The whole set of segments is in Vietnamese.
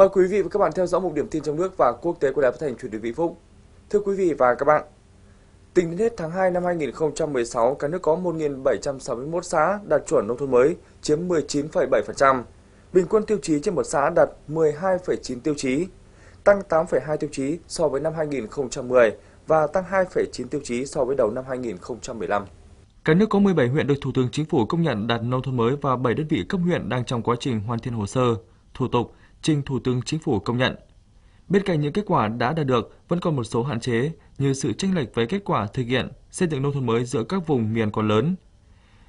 Mời quý vị và các bạn theo dõi một điểm tin trong nước và quốc tế của Đài Phát thanh Truyền hình Vĩnh Phúc. Thưa quý vị và các bạn, tính đến hết tháng 2 năm 2016, cả nước có 1.761 xã đạt chuẩn nông thôn mới, chiếm 19,7%. Bình quân tiêu chí trên một xã đạt 12,9 tiêu chí, tăng 8,2 tiêu chí so với năm 2010 và tăng 2,9 tiêu chí so với đầu năm 2015. Cả nước có 17 huyện được Thủ tướng Chính phủ công nhận đạt nông thôn mới và 7 đơn vị cấp huyện đang trong quá trình hoàn thiện hồ sơ, thủ tục trình Thủ tướng Chính phủ công nhận. Bên cạnh những kết quả đã đạt được, vẫn còn một số hạn chế như sự chênh lệch với kết quả thực hiện xây dựng nông thôn mới giữa các vùng miền còn lớn.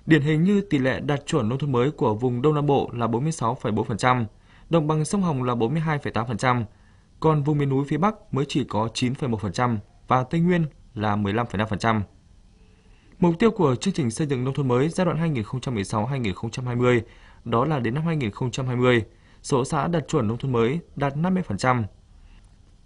Điển hình như tỷ lệ đạt chuẩn nông thôn mới của vùng Đông Nam Bộ là 46,4%, đồng bằng sông Hồng là 42,8%, còn vùng miền núi phía Bắc mới chỉ có 9,1% và Tây Nguyên là 15,5%. Mục tiêu của chương trình xây dựng nông thôn mới giai đoạn 2016-2020 đó là đến năm 2020 số xã đạt chuẩn nông thôn mới đạt 50%.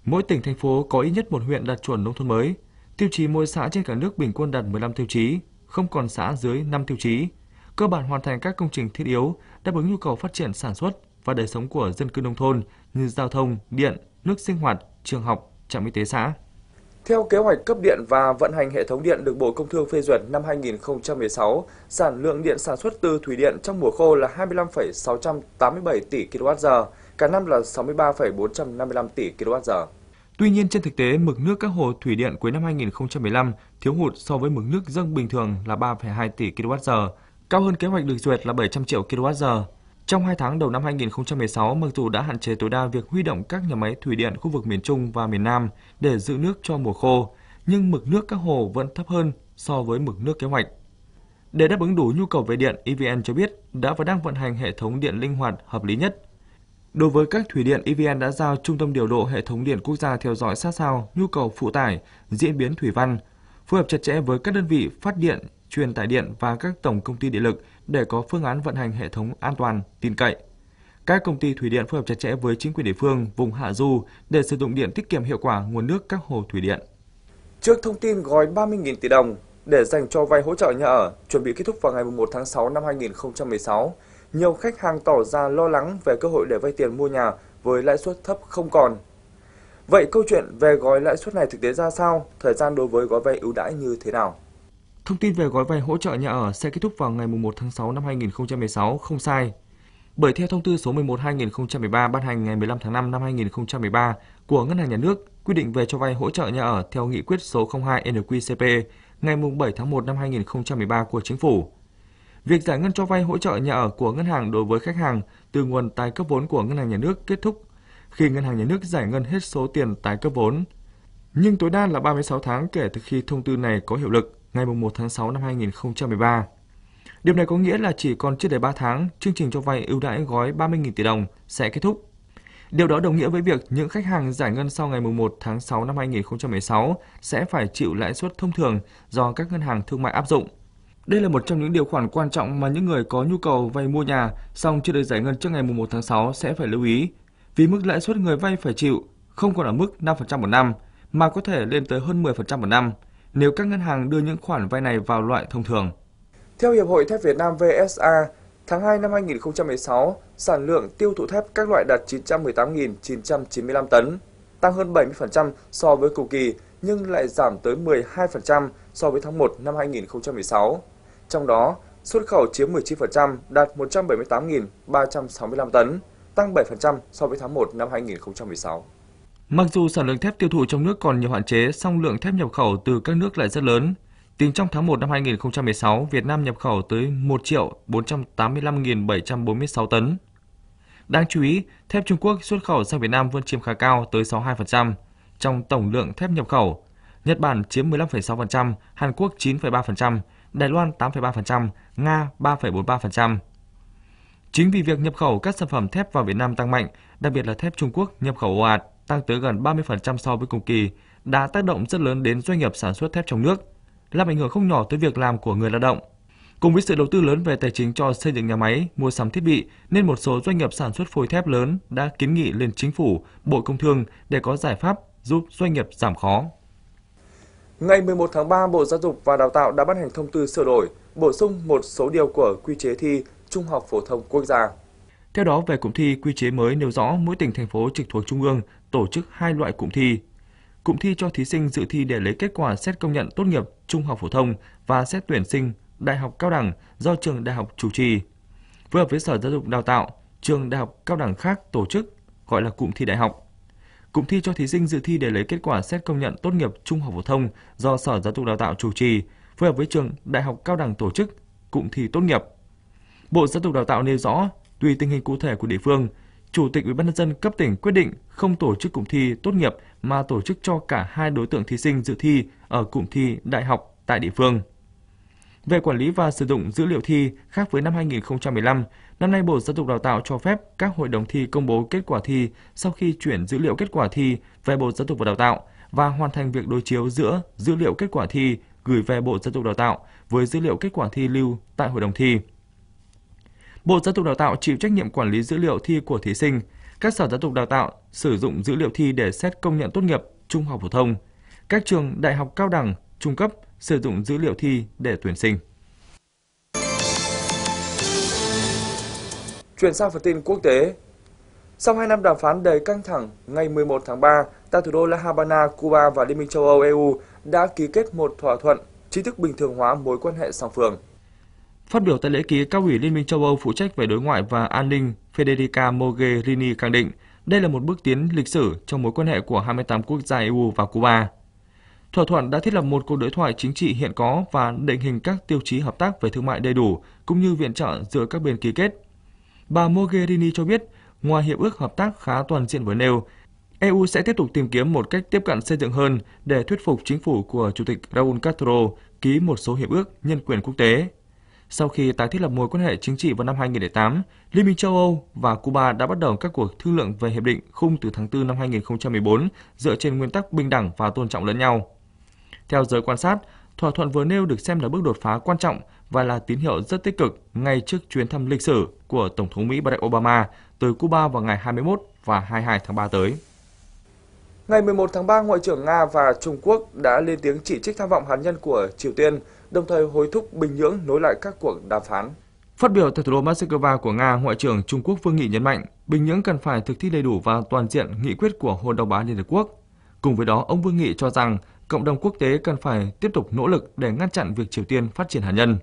Mỗi tỉnh thành phố có ít nhất một huyện đạt chuẩn nông thôn mới. Tiêu chí mỗi xã trên cả nước bình quân đạt 15 tiêu chí, không còn xã dưới 5 tiêu chí. Cơ bản hoàn thành các công trình thiết yếu đáp ứng nhu cầu phát triển sản xuất và đời sống của dân cư nông thôn như giao thông, điện, nước sinh hoạt, trường học, trạm y tế xã. Theo kế hoạch cấp điện và vận hành hệ thống điện được Bộ Công Thương phê duyệt năm 2016, sản lượng điện sản xuất từ thủy điện trong mùa khô là 25,687 tỷ kWh, cả năm là 63,455 tỷ kWh. Tuy nhiên trên thực tế, mực nước các hồ thủy điện cuối năm 2015 thiếu hụt so với mực nước dâng bình thường là 3,2 tỷ kWh, cao hơn kế hoạch được duyệt là 700 triệu kWh. Trong 2 tháng đầu năm 2016, mặc dù đã hạn chế tối đa việc huy động các nhà máy thủy điện khu vực miền Trung và miền Nam để giữ nước cho mùa khô, nhưng mực nước các hồ vẫn thấp hơn so với mực nước kế hoạch. Để đáp ứng đủ nhu cầu về điện, EVN cho biết đã và đang vận hành hệ thống điện linh hoạt hợp lý nhất. Đối với các thủy điện, EVN đã giao Trung tâm Điều độ Hệ thống Điện Quốc gia theo dõi sát sao nhu cầu phụ tải, diễn biến thủy văn, phối hợp chặt chẽ với các đơn vị phát điện truyền tải điện và các tổng công ty điện lực để có phương án vận hành hệ thống an toàn, tin cậy. Các công ty thủy điện phối hợp chặt chẽ với chính quyền địa phương, vùng hạ du để sử dụng điện tiết kiệm hiệu quả nguồn nước các hồ thủy điện. Trước thông tin gói 30.000 tỷ đồng để dành cho vay hỗ trợ nhà ở chuẩn bị kết thúc vào ngày 1 tháng 6 năm 2016, nhiều khách hàng tỏ ra lo lắng về cơ hội để vay tiền mua nhà với lãi suất thấp không còn. Vậy câu chuyện về gói lãi suất này thực tế ra sao? Thời gian đối với gói vay ưu đãi như thế nào? Thông tin về gói vay hỗ trợ nhà ở sẽ kết thúc vào ngày 1 tháng 6 năm 2016 không sai. Bởi theo thông tư số 11/2013 ban hành ngày 15 tháng 5 năm 2013 của Ngân hàng Nhà nước quy định về cho vay hỗ trợ nhà ở theo nghị quyết số 02 NQCP ngày 7 tháng 1 năm 2013 của Chính phủ. Việc giải ngân cho vay hỗ trợ nhà ở của ngân hàng đối với khách hàng từ nguồn tài cấp vốn của ngân hàng nhà nước kết thúc khi ngân hàng nhà nước giải ngân hết số tiền tái cấp vốn, nhưng tối đa là 36 tháng kể từ khi thông tư này có hiệu lực ngày 1 tháng 6 năm 2013. Điều này có nghĩa là chỉ còn chưa đầy 3 tháng, chương trình cho vay ưu đãi gói 30.000 tỷ đồng sẽ kết thúc. Điều đó đồng nghĩa với việc những khách hàng giải ngân sau ngày 1 tháng 6 năm 2016 sẽ phải chịu lãi suất thông thường do các ngân hàng thương mại áp dụng. Đây là một trong những điều khoản quan trọng mà những người có nhu cầu vay mua nhà xong chưa được giải ngân trước ngày 1 tháng 6 sẽ phải lưu ý, vì mức lãi suất người vay phải chịu không còn ở mức 5% một năm mà có thể lên tới hơn 10% một năm nếu các ngân hàng đưa những khoản vay này vào loại thông thường. Theo Hiệp hội Thép Việt Nam VSA, tháng 2 năm 2016, sản lượng tiêu thụ thép các loại đạt 918.995 tấn, tăng hơn 70% so với cùng kỳ nhưng lại giảm tới 12% so với tháng 1 năm 2016. Trong đó, xuất khẩu chiếm 19% đạt 178.365 tấn, tăng 7% so với tháng 1 năm 2016. Mặc dù sản lượng thép tiêu thụ trong nước còn nhiều hạn chế, song lượng thép nhập khẩu từ các nước lại rất lớn. Tính trong tháng 1 năm 2016, Việt Nam nhập khẩu tới 1 triệu 485.746 tấn. Đáng chú ý, thép Trung Quốc xuất khẩu sang Việt Nam vẫn chiếm khá cao tới 62% trong tổng lượng thép nhập khẩu. Nhật Bản chiếm 15,6%, Hàn Quốc 9,3%, Đài Loan 8,3%, Nga 3,43%. Chính vì việc nhập khẩu các sản phẩm thép vào Việt Nam tăng mạnh, đặc biệt là thép Trung Quốc nhập khẩu ồ ạt, tăng tới gần 30% so với cùng kỳ, đã tác động rất lớn đến doanh nghiệp sản xuất thép trong nước, làm ảnh hưởng không nhỏ tới việc làm của người lao động. Cùng với sự đầu tư lớn về tài chính cho xây dựng nhà máy, mua sắm thiết bị, nên một số doanh nghiệp sản xuất phôi thép lớn đã kiến nghị lên chính phủ, Bộ Công Thương để có giải pháp giúp doanh nghiệp giảm khó. Ngày 11 tháng 3, Bộ Giáo dục và Đào tạo đã ban hành thông tư sửa đổi, bổ sung một số điều của quy chế thi Trung học phổ thông quốc gia. Theo đó, về cụm thi, quy chế mới nêu rõ mỗi tỉnh thành phố trực thuộc trung ương tổ chức hai loại cụm thi. Cụm thi cho thí sinh dự thi để lấy kết quả xét công nhận tốt nghiệp trung học phổ thông và xét tuyển sinh đại học cao đẳng do trường đại học chủ trì. Phối hợp với Sở Giáo dục Đào tạo, trường đại học cao đẳng khác tổ chức gọi là cụm thi đại học. Cụm thi cho thí sinh dự thi để lấy kết quả xét công nhận tốt nghiệp trung học phổ thông do Sở Giáo dục Đào tạo chủ trì, phối hợp với trường Đại học Cao đẳng tổ chức cụm thi tốt nghiệp. Bộ Giáo dục Đào tạo nêu rõ, tùy tình hình cụ thể của địa phương, Chủ tịch Ủy ban nhân dân cấp tỉnh quyết định không tổ chức cụm thi tốt nghiệp mà tổ chức cho cả hai đối tượng thí sinh dự thi ở cụm thi đại học tại địa phương. Về quản lý và sử dụng dữ liệu thi khác với năm 2015, năm nay Bộ Giáo dục Đào tạo cho phép các hội đồng thi công bố kết quả thi sau khi chuyển dữ liệu kết quả thi về Bộ Giáo dục và Đào tạo và hoàn thành việc đối chiếu giữa dữ liệu kết quả thi gửi về Bộ Giáo dục Đào tạo với dữ liệu kết quả thi lưu tại hội đồng thi. Bộ Giáo dục Đào tạo chịu trách nhiệm quản lý dữ liệu thi của thí sinh. Các sở giáo dục đào tạo sử dụng dữ liệu thi để xét công nhận tốt nghiệp trung học phổ thông. Các trường đại học cao đẳng, trung cấp sử dụng dữ liệu thi để tuyển sinh. Chuyển sang phần tin quốc tế. Sau 2 năm đàm phán đầy căng thẳng, ngày 11 tháng 3, tại thủ đô La Habana, Cuba và Liên minh châu Âu EU đã ký kết một thỏa thuận chính thức bình thường hóa mối quan hệ song phương. Phát biểu tại lễ ký, cao ủy Liên minh châu Âu phụ trách về đối ngoại và an ninh Federica Mogherini khẳng định đây là một bước tiến lịch sử trong mối quan hệ của 28 quốc gia EU và Cuba. Thỏa thuận đã thiết lập một cuộc đối thoại chính trị hiện có và định hình các tiêu chí hợp tác về thương mại đầy đủ cũng như viện trợ giữa các bên ký kết. Bà Mogherini cho biết, ngoài hiệp ước hợp tác khá toàn diện vừa nêu, EU sẽ tiếp tục tìm kiếm một cách tiếp cận xây dựng hơn để thuyết phục chính phủ của Chủ tịch Raúl Castro ký một số hiệp ước nhân quyền quốc tế. Sau khi tái thiết lập mối quan hệ chính trị vào năm 2008, Liên minh châu Âu và Cuba đã bắt đầu các cuộc thương lượng về hiệp định khung từ tháng 4 năm 2014 dựa trên nguyên tắc bình đẳng và tôn trọng lẫn nhau. Theo giới quan sát, thỏa thuận vừa nêu được xem là bước đột phá quan trọng và là tín hiệu rất tích cực ngay trước chuyến thăm lịch sử của Tổng thống Mỹ Barack Obama tới Cuba vào ngày 21 và 22 tháng 3 tới. Ngày 11 tháng 3, Ngoại trưởng Nga và Trung Quốc đã lên tiếng chỉ trích tham vọng hạt nhân của Triều Tiên – đồng thời hối thúc Bình Nhưỡng nối lại các cuộc đàm phán. Phát biểu tại thủ đô Moscow của Nga, Ngoại trưởng Trung Quốc Vương Nghị nhấn mạnh Bình Nhưỡng cần phải thực thi đầy đủ và toàn diện nghị quyết của Hội đồng bán Liên Hợp Quốc. Cùng với đó, ông Vương Nghị cho rằng cộng đồng quốc tế cần phải tiếp tục nỗ lực để ngăn chặn việc Triều Tiên phát triển hạt nhân.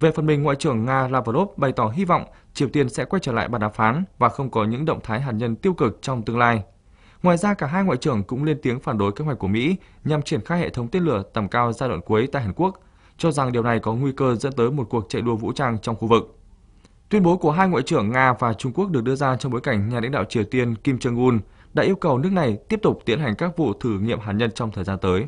Về phần mình, Ngoại trưởng Nga Lavrov bày tỏ hy vọng Triều Tiên sẽ quay trở lại bàn đàm phán và không có những động thái hạt nhân tiêu cực trong tương lai. Ngoài ra, cả hai ngoại trưởng cũng lên tiếng phản đối kế hoạch của Mỹ nhằm triển khai hệ thống tên lửa tầm cao giai đoạn cuối tại Hàn Quốc cho rằng điều này có nguy cơ dẫn tới một cuộc chạy đua vũ trang trong khu vực. Tuyên bố của hai ngoại trưởng Nga và Trung Quốc được đưa ra trong bối cảnh nhà lãnh đạo Triều Tiên Kim Jong-un đã yêu cầu nước này tiếp tục tiến hành các vụ thử nghiệm hạt nhân trong thời gian tới.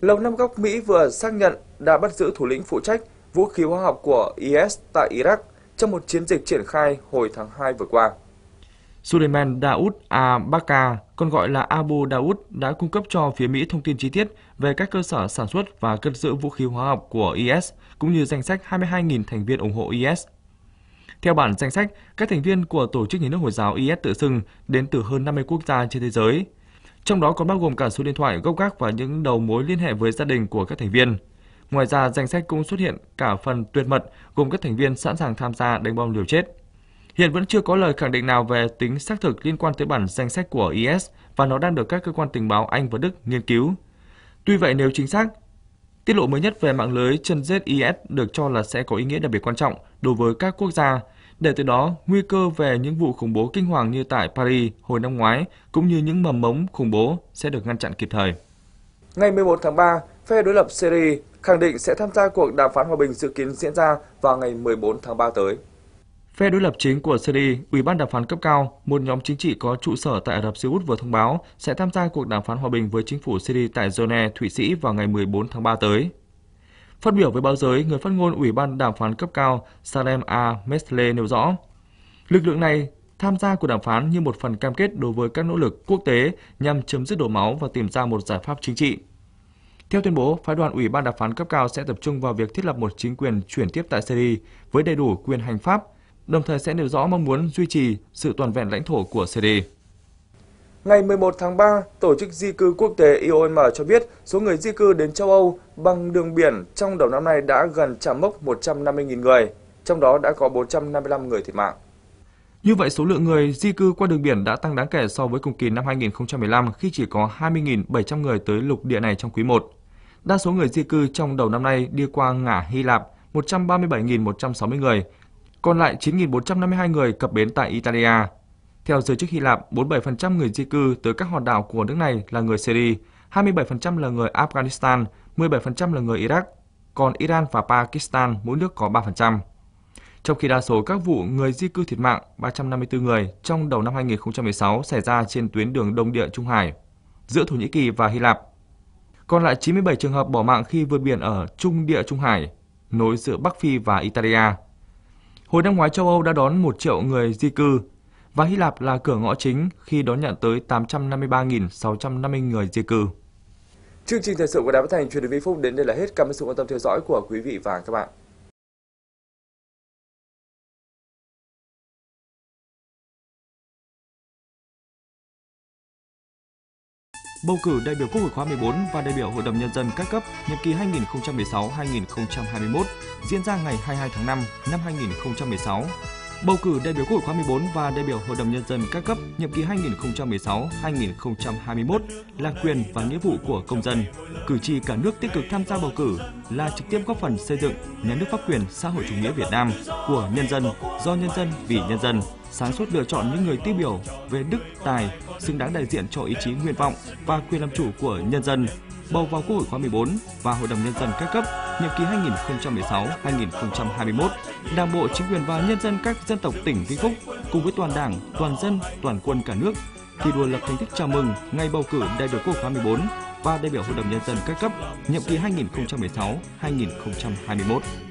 Lầu Năm Góc Mỹ vừa xác nhận đã bắt giữ thủ lĩnh phụ trách vũ khí hóa học của IS tại Iraq trong một chiến dịch triển khai hồi tháng 2 vừa qua. Suleiman Daoud Abaka, còn gọi là Abu Daoud, đã cung cấp cho phía Mỹ thông tin chi tiết về các cơ sở sản xuất và cất giữ vũ khí hóa học của IS, cũng như danh sách 22.000 thành viên ủng hộ IS. Theo bản danh sách, các thành viên của Tổ chức Nhà nước Hồi giáo IS tự xưng đến từ hơn 50 quốc gia trên thế giới. Trong đó còn bao gồm cả số điện thoại gốc gác và những đầu mối liên hệ với gia đình của các thành viên. Ngoài ra, danh sách cũng xuất hiện cả phần tuyệt mật gồm các thành viên sẵn sàng tham gia đánh bom liều chết. Hiện vẫn chưa có lời khẳng định nào về tính xác thực liên quan tới bản danh sách của IS và nó đang được các cơ quan tình báo Anh và Đức nghiên cứu. Tuy vậy nếu chính xác, tiết lộ mới nhất về mạng lưới chân rết IS được cho là sẽ có ý nghĩa đặc biệt quan trọng đối với các quốc gia, để từ đó nguy cơ về những vụ khủng bố kinh hoàng như tại Paris hồi năm ngoái cũng như những mầm mống khủng bố sẽ được ngăn chặn kịp thời. Ngày 11 tháng 3, phe đối lập Syria khẳng định sẽ tham gia cuộc đàm phán hòa bình dự kiến diễn ra vào ngày 14 tháng 3 tới. Phe đối lập chính của Syria, Ủy ban đàm phán cấp cao, một nhóm chính trị có trụ sở tại Ả Rập Xê Út vừa thông báo sẽ tham gia cuộc đàm phán hòa bình với chính phủ Syria tại Geneva, Thụy Sĩ vào ngày 14 tháng 3 tới. Phát biểu với báo giới, người phát ngôn Ủy ban đàm phán cấp cao Salem A. Mesle nêu rõ, lực lượng này tham gia cuộc đàm phán như một phần cam kết đối với các nỗ lực quốc tế nhằm chấm dứt đổ máu và tìm ra một giải pháp chính trị. Theo tuyên bố, phái đoàn Ủy ban đàm phán cấp cao sẽ tập trung vào việc thiết lập một chính quyền chuyển tiếp tại Syria với đầy đủ quyền hành pháp, đồng thời sẽ nêu rõ mong muốn duy trì sự toàn vẹn lãnh thổ của CD. Ngày 11 tháng 3, Tổ chức Di cư Quốc tế IOM cho biết số người di cư đến châu Âu bằng đường biển trong đầu năm nay đã gần chạm mốc 150.000 người, trong đó đã có 455 người thiệt mạng. Như vậy, số lượng người di cư qua đường biển đã tăng đáng kể so với cùng kỳ năm 2015 khi chỉ có 20.700 người tới lục địa này trong quý 1. Đa số người di cư trong đầu năm nay đi qua ngã Hy Lạp, 137.160 người, còn lại 9.452 người cập bến tại Italia. Theo giới chức Hy Lạp, 47% người di cư tới các hòn đảo của nước này là người Syria, 27% là người Afghanistan, 17% là người Iraq, còn Iran và Pakistan mỗi nước có 3%. Trong khi đa số các vụ người di cư thiệt mạng 354 người trong đầu năm 2016 xảy ra trên tuyến đường Đông Địa Trung Hải giữa Thổ Nhĩ Kỳ và Hy Lạp. Còn lại 97 trường hợp bỏ mạng khi vượt biển ở Trung Địa Trung Hải, nối giữa Bắc Phi và Italia. Hồi năm ngoái châu Âu đã đón 1 triệu người di cư và Hy Lạp là cửa ngõ chính khi đón nhận tới 853.650 người di cư. Chương trình thời sự của Đài Phát Thành truyền đến Vĩnh Phúc đến đây là hết. Cảm ơn sự quan tâm theo dõi của quý vị và các bạn. bầu cử đại biểu Quốc hội khóa 14 và đại biểu Hội đồng nhân dân các cấp nhiệm kỳ 2016-2021 diễn ra ngày 22 tháng 5 năm 2016. Bầu cử đại biểu Quốc hội khóa 14 và đại biểu Hội đồng nhân dân các cấp nhiệm kỳ 2016-2021 là quyền và nghĩa vụ của công dân. Cử tri cả nước tích cực tham gia bầu cử là trực tiếp góp phần xây dựng nhà nước pháp quyền xã hội chủ nghĩa Việt Nam của nhân dân, do nhân dân vì nhân dân sáng suốt lựa chọn những người tiêu biểu về đức tài xứng đáng đại diện cho ý chí nguyện vọng và quyền làm chủ của nhân dân bầu vào Quốc hội khóa 14 và Hội đồng nhân dân các cấp nhiệm kỳ 2016-2021. Đảng bộ, chính quyền và nhân dân các dân tộc tỉnh Vĩnh Phúc cùng với toàn Đảng, toàn dân, toàn quân cả nước thi đua lập thành tích chào mừng ngày bầu cử đại biểu Quốc hội khóa 14 và đại biểu Hội đồng nhân dân các cấp nhiệm kỳ 2016-2021.